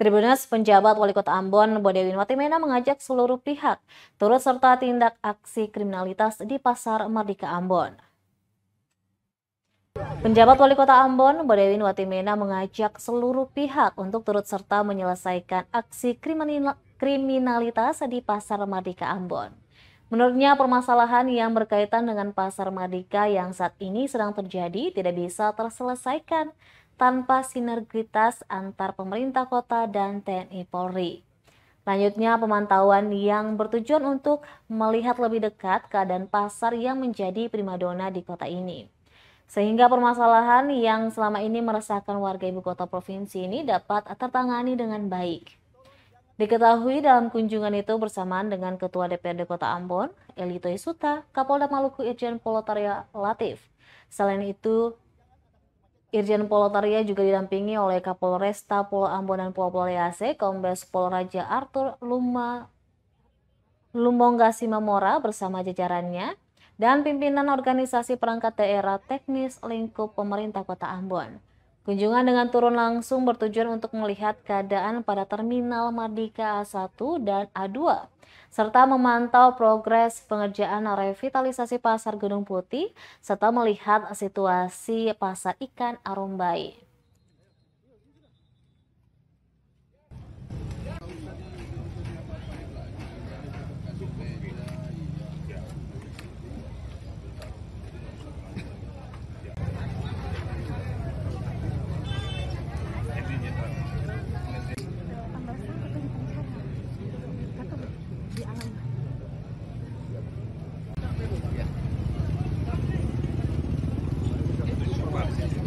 Tribunus penjabat Wali Kota Ambon Bodewi Watimena mengajak seluruh pihak turut serta tindak aksi kriminalitas di Pasar Merdeka Ambon. Penjabat Wali Kota Ambon, Bodewin Watimena mengajak seluruh pihak untuk turut serta menyelesaikan aksi kriminalitas di Pasar Merdeka Ambon. Menurutnya permasalahan yang berkaitan dengan Pasar Merdeka yang saat ini sedang terjadi tidak bisa terselesaikan tanpa sinergitas antar pemerintah kota dan TNI Polri. Lanjutnya pemantauan yang bertujuan untuk melihat lebih dekat keadaan pasar yang menjadi primadona di kota ini. Sehingga permasalahan yang selama ini meresahkan warga ibu kota provinsi ini dapat tertangani dengan baik. Diketahui dalam kunjungan itu bersamaan dengan Ketua DPRD Kota Ambon, Elito Isuta, Kapolda Maluku Irjen Polotaria Latif. Selain itu, Irjen Polotaria juga didampingi oleh Kapolresta Pulau Ambon dan Pulau Lease, Kombes Pol Raja Arthur Luma Mora Mamora bersama jajarannya, dan pimpinan organisasi perangkat daerah teknis lingkup pemerintah kota Ambon. Kunjungan dengan turun langsung bertujuan untuk melihat keadaan pada terminal Mardika A1 dan A2 serta memantau progres pengerjaan revitalisasi Pasar Gunung Putih serta melihat situasi pasar ikan Arumbai.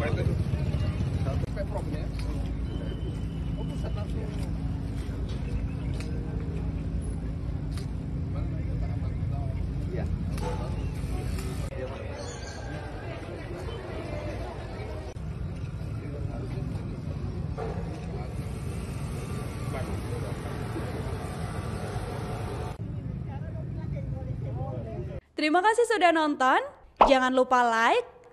Oh, iya. Terima kasih sudah nonton. Jangan lupa like,